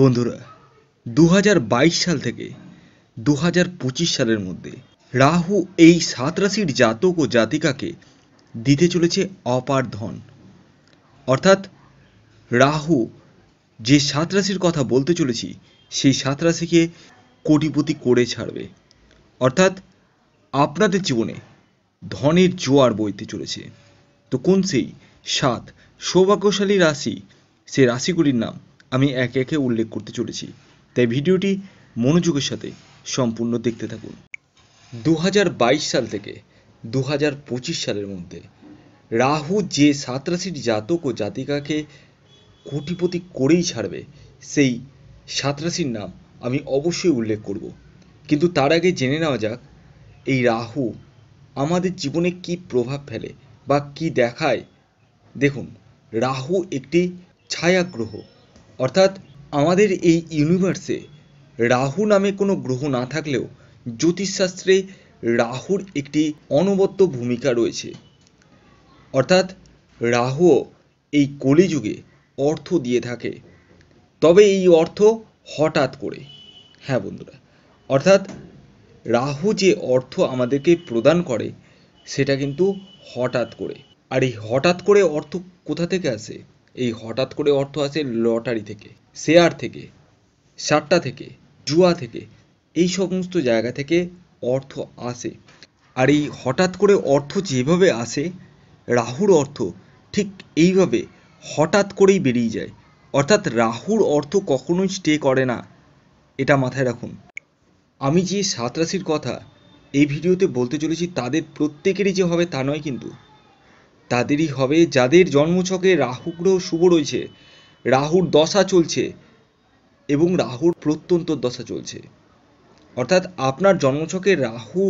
বন্ধুরা দু সাল থেকে দু সালের মধ্যে রাহু এই সাত রাশির জাতক ও জাতিকাকে দিতে চলেছে অপার ধন অর্থাৎ রাহু যে সাত রাশির কথা বলতে চলেছি সেই সাত রাশিকে কোটিপতি করে ছাড়বে অর্থাৎ আপনাদের জীবনে ধনের জোয়ার বইতে চলেছে তো কোন সেই সাত সৌভাগ্যশালী রাশি সে রাশিগুলির নাম আমি একে একে উল্লেখ করতে চলেছি তাই ভিডিওটি মনোযোগের সাথে সম্পূর্ণ দেখতে থাকুন দু সাল থেকে দু সালের মধ্যে রাহু যে সাত রাশির জাতক ও জাতিকাকে কোটিপতি করেই ছাড়বে সেই সাত রাশির নাম আমি অবশ্যই উল্লেখ করব কিন্তু তার আগে জেনে নেওয়া যাক এই রাহু আমাদের জীবনে কি প্রভাব ফেলে বা কি দেখায় দেখুন রাহু একটি ছায়াগ্রহ অর্থাৎ আমাদের এই ইউনিভার্সে রাহু নামে কোনো গ্রহ না থাকলেও জ্যোতিষশাস্ত্রে রাহুর একটি অনবদ্য ভূমিকা রয়েছে অর্থাৎ রাহুও এই কলিযুগে অর্থ দিয়ে থাকে তবে এই অর্থ হঠাৎ করে হ্যাঁ বন্ধুরা অর্থাৎ রাহু যে অর্থ আমাদেরকে প্রদান করে সেটা কিন্তু হঠাৎ করে আর এই হঠাৎ করে অর্থ কোথা থেকে আসে এই হঠাৎ করে অর্থ আসে লটারি থেকে শেয়ার থেকে সাট্টা থেকে জুয়া থেকে এই সমস্ত জায়গা থেকে অর্থ আসে আর এই হঠাৎ করে অর্থ যেভাবে আসে রাহুর অর্থ ঠিক এইভাবে হঠাৎ করেই বেরিয়ে যায় অর্থাৎ রাহুর অর্থ কখনোই স্টে করে না এটা মাথায় রাখুন আমি যে সাত রাশির কথা এই ভিডিওতে বলতে চলেছি তাদের প্রত্যেকেরই যে হবে তা নয় কিন্তু তাদেরই হবে যাদের জন্মছকে রাহু গ্রহ শুভ রয়েছে রাহুর দশা চলছে এবং রাহুর প্রত্যন্ত দশা চলছে অর্থাৎ আপনার জন্মছকে রাহু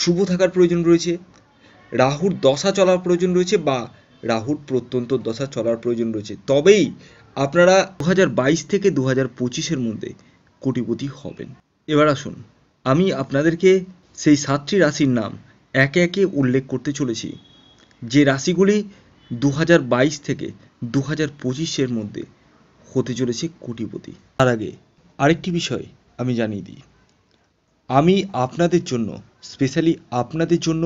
শুভ থাকার প্রয়োজন রয়েছে রাহুর দশা চলার প্রয়োজন রয়েছে বা রাহুর প্রত্যন্ত দশা চলার প্রয়োজন রয়েছে তবেই আপনারা দু বাইশ থেকে দু হাজার পঁচিশের মধ্যে কোটিপতি হবেন এবার আসুন আমি আপনাদেরকে সেই সাতটি রাশির নাম একে একে উল্লেখ করতে চলেছি যে রাশিগুলি দু থেকে দু হাজার পঁচিশের মধ্যে হতে চলেছে কোটিপতি তার আগে আরেকটি বিষয় আমি জানিয়ে দিই আমি আপনাদের জন্য স্পেশালি আপনাদের জন্য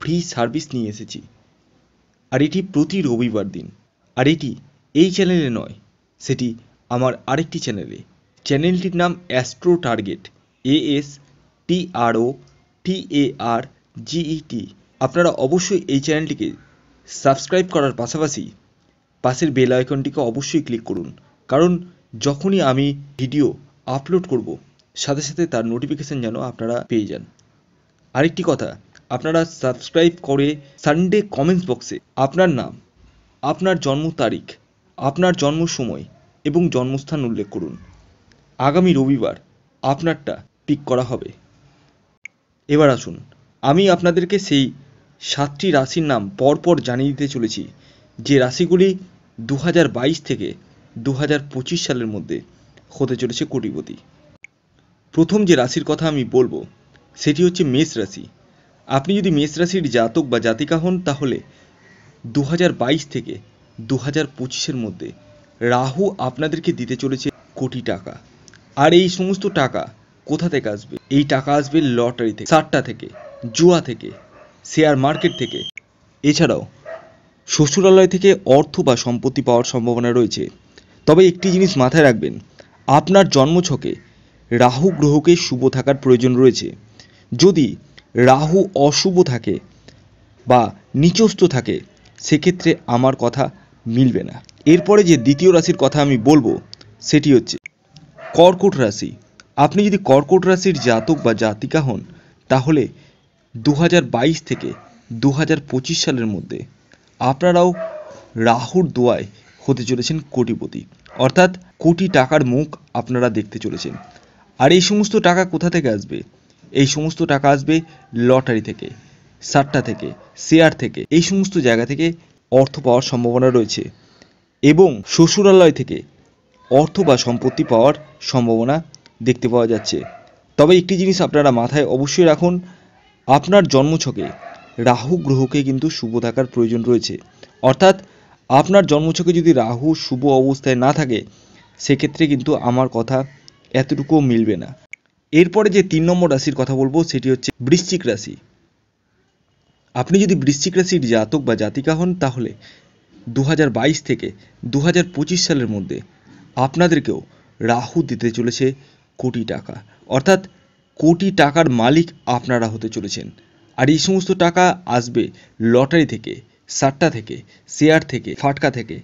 ফ্রি সার্ভিস নিয়ে এসেছি আর এটি প্রতি রবিবার দিন আর এটি এই চ্যানেলে নয় সেটি আমার আরেকটি চ্যানেলে চ্যানেলটির নাম astro target A S T R O T A R G E T আপনারা অবশ্যই এই চ্যানেলটিকে সাবস্ক্রাইব করার পাশাপাশি পাশের বেল আইকনটিকে অবশ্যই ক্লিক করুন কারণ যখনই আমি ভিডিও আপলোড করব সাথে সাথে তার নোটিফিকেশান যেন আপনারা পেয়ে যান আরেকটি কথা আপনারা সাবস্ক্রাইব করে সানডে কমেন্টস বক্সে আপনার নাম আপনার জন্ম তারিখ আপনার জন্ম সময় এবং জন্মস্থান উল্লেখ করুন আগামী রবিবার আপনারটা পিক করা হবে এবার আসুন আমি আপনাদেরকে সেই সাতটি রাশির নাম পরপর জানিয়ে দিতে চলেছি যে রাশিগুলি দু থেকে দু সালের মধ্যে হতে চলেছে কোটিপতি প্রথম যে রাশির কথা আমি বলবো সেটি হচ্ছে মেষ রাশি আপনি যদি মেষ রাশির জাতক বা জাতিকা হন তাহলে দু থেকে দু হাজার পঁচিশের মধ্যে রাহু আপনাদেরকে দিতে চলেছে কোটি টাকা আর এই সমস্ত টাকা কোথা থেকে আসবে এই টাকা আসবে লটারি থেকে সাতটা থেকে জুয়া থেকে শেয়ার মার্কেট থেকে এছাড়াও শ্বশুরালয় থেকে অর্থ বা সম্পত্তি পাওয়ার সম্ভাবনা রয়েছে তবে একটি জিনিস মাথায় রাখবেন আপনার জন্মছকে রাহু গ্রহকে শুভ থাকার প্রয়োজন রয়েছে যদি রাহু অশুভ থাকে বা নিচস্থ থাকে সেক্ষেত্রে আমার কথা মিলবে না এরপরে যে দ্বিতীয় রাশির কথা আমি বলবো সেটি হচ্ছে কর্কট রাশি আপনি যদি কর্কট রাশির জাতক বা জাতিকা হন তাহলে 2022 থেকে দু সালের মধ্যে আপনারাও রাহুর দোয়ায় হতে চলেছেন কোটিপতি অর্থাৎ কোটি টাকার মুখ আপনারা দেখতে চলেছেন আর এই সমস্ত টাকা কোথা থেকে আসবে এই সমস্ত টাকা আসবে লটারি থেকে সাট্টা থেকে শেয়ার থেকে এই সমস্ত জায়গা থেকে অর্থ পাওয়ার সম্ভাবনা রয়েছে এবং শ্বশুরালয় থেকে অর্থ বা সম্পত্তি পাওয়ার সম্ভাবনা দেখতে পাওয়া যাচ্ছে তবে একটি জিনিস আপনারা মাথায় অবশ্যই রাখুন আপনার জন্মছকে রাহু গ্রহকে কিন্তু শুভ থাকার প্রয়োজন রয়েছে অর্থাৎ আপনার জন্মছকে যদি রাহু শুভ অবস্থায় না থাকে সেক্ষেত্রে কিন্তু আমার কথা এতটুকুও মিলবে না এরপরে যে তিন নম্বর রাশির কথা বলবো সেটি হচ্ছে বৃশ্চিক রাশি আপনি যদি বৃশ্চিক রাশির জাতক বা জাতিকা হন তাহলে দু থেকে দু সালের মধ্যে আপনাদেরকেও রাহু দিতে চলেছে কোটি টাকা অর্থাৎ কোটি টাকার মালিক আপনারা হতে চলেছেন আর এই সমস্ত টাকা আসবে লটারি থেকে সাট্টা থেকে শেয়ার থেকে ফাটকা থেকে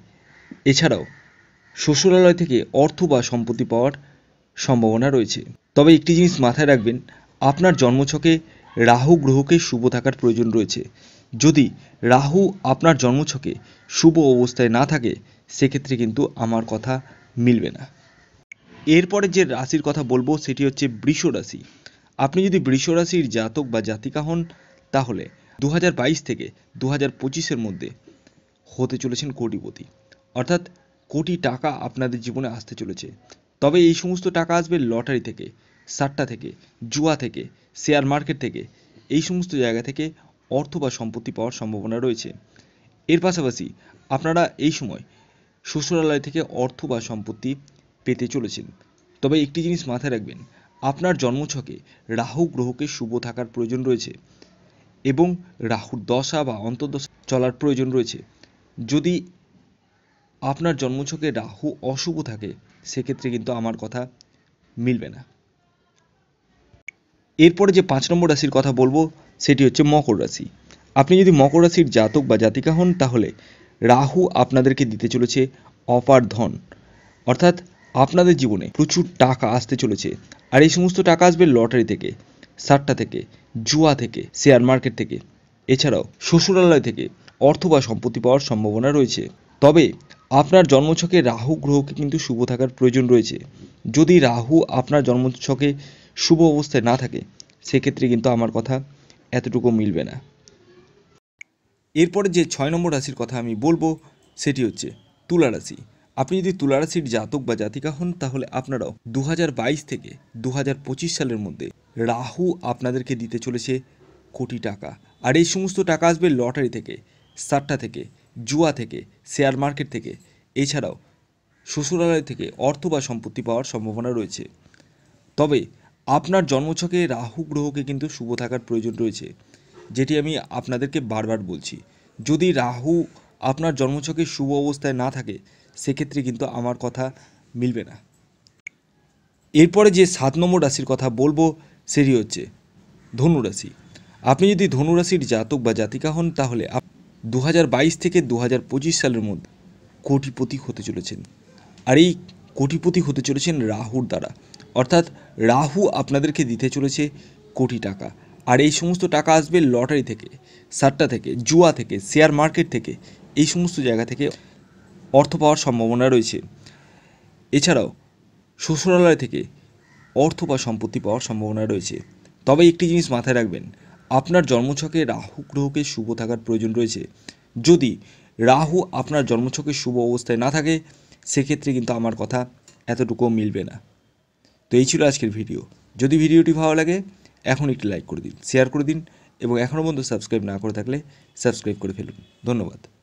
এছাড়াও শ্বশুরালয় থেকে অর্থ বা সম্পত্তি পাওয়ার সম্ভাবনা রয়েছে তবে একটি জিনিস মাথায় রাখবেন আপনার জন্মছকে রাহু গ্রহকে শুভ থাকার প্রয়োজন রয়েছে যদি রাহু আপনার জন্মছকে শুভ অবস্থায় না থাকে সেক্ষেত্রে কিন্তু আমার কথা মিলবে না এরপরে যে রাশির কথা বলবো সেটি হচ্ছে বৃষ রাশি আপনি যদি বৃষরাশির জাতক বা জাতিকা হন তাহলে দু থেকে দু হাজার মধ্যে হতে চলেছেন কোটিপতি অর্থাৎ কোটি টাকা আপনাদের জীবনে আসতে চলেছে তবে এই সমস্ত টাকা আসবে লটারি থেকে সাট্টা থেকে জুয়া থেকে শেয়ার মার্কেট থেকে এই সমস্ত জায়গা থেকে অর্থ বা সম্পত্তি পাওয়ার সম্ভাবনা রয়েছে এর পাশাপাশি আপনারা এই সময় শ্বশুরালয় থেকে অর্থ বা সম্পত্তি পেতে চলেছেন তবে একটি জিনিস মাথায় রাখবেন আপনার জন্মছকে রাহু গ্রহকে শুভ থাকার প্রয়োজন রয়েছে এবং রাহুর দশা বা অন্তর্দশা চলার প্রয়োজন রয়েছে যদি আপনার জন্মছকে রাহু অশুভ থাকে সেক্ষেত্রে কিন্তু আমার কথা মিলবে না এরপরে যে পাঁচ নম্বর রাশির কথা বলবো সেটি হচ্ছে মকর রাশি আপনি যদি মকর রাশির জাতক বা জাতিকা হন তাহলে রাহু আপনাদেরকে দিতে চলেছে অপার ধন অর্থাৎ আপনাদের জীবনে প্রচুর টাকা আসতে চলেছে আর এই সমস্ত টাকা আসবে লটারি থেকে সাট্টা থেকে জুয়া থেকে শেয়ার মার্কেট থেকে এছাড়াও শ্বশুরালয় থেকে অর্থ বা সম্পত্তি পাওয়ার সম্ভাবনা রয়েছে তবে আপনার জন্মছকে রাহু গ্রহকে কিন্তু শুভ থাকার প্রয়োজন রয়েছে যদি রাহু আপনার জন্মছকে শুভ অবস্থায় না থাকে সেক্ষেত্রে কিন্তু আমার কথা এতটুকু মিলবে না এরপরে যে ছয় নম্বর রাশির কথা আমি বলবো সেটি হচ্ছে তুলা রাশি আপনি যদি তুলারাশির জাতক বা জাতিকা হন তাহলে আপনারাও দু থেকে দু সালের মধ্যে রাহু আপনাদেরকে দিতে চলেছে কোটি টাকা আর এই সমস্ত টাকা আসবে লটারি থেকে সাট্টা থেকে জুয়া থেকে শেয়ার মার্কেট থেকে এছাড়াও শ্বশুরালয় থেকে অর্থ বা সম্পত্তি পাওয়ার সম্ভাবনা রয়েছে তবে আপনার জন্মছকে রাহু গ্রহকে কিন্তু শুভ থাকার প্রয়োজন রয়েছে যেটি আমি আপনাদেরকে বারবার বলছি যদি রাহু আপনার জন্মছকে শুভ অবস্থায় না থাকে সেক্ষেত্রে কিন্তু আমার কথা মিলবে না এরপরে যে সাত নম্বর রাশির কথা বলবো সেটি হচ্ছে ধনুরাশি আপনি যদি ধনুরাশির জাতক বা জাতিকা হন তাহলে দু থেকে দু সালের মধ্যে কোটিপতি হতে চলেছেন আর এই কোটিপতি হতে চলেছেন রাহুর দ্বারা অর্থাৎ রাহু আপনাদেরকে দিতে চলেছে কোটি টাকা আর এই সমস্ত টাকা আসবে লটারি থেকে সাট্টা থেকে জুয়া থেকে শেয়ার মার্কেট থেকে এই সমস্ত জায়গা থেকে অর্থ পাওয়ার সম্ভাবনা রয়েছে এছাড়াও শ্বশুরালয় থেকে অর্থ বা সম্পত্তি পাওয়ার সম্ভাবনা রয়েছে তবে একটি জিনিস মাথায় রাখবেন আপনার জন্মছকে রাহু গ্রহকে শুভ থাকার প্রয়োজন রয়েছে যদি রাহু আপনার জন্মছকে শুভ অবস্থায় না থাকে সেক্ষেত্রে কিন্তু আমার কথা এতটুকুও মিলবে না তো এই ছিল আজকের ভিডিও যদি ভিডিওটি ভালো লাগে এখন একটি লাইক করে দিন শেয়ার করে দিন এবং এখনও পর্যন্ত সাবস্ক্রাইব না করে থাকলে সাবস্ক্রাইব করে ফেলুন ধন্যবাদ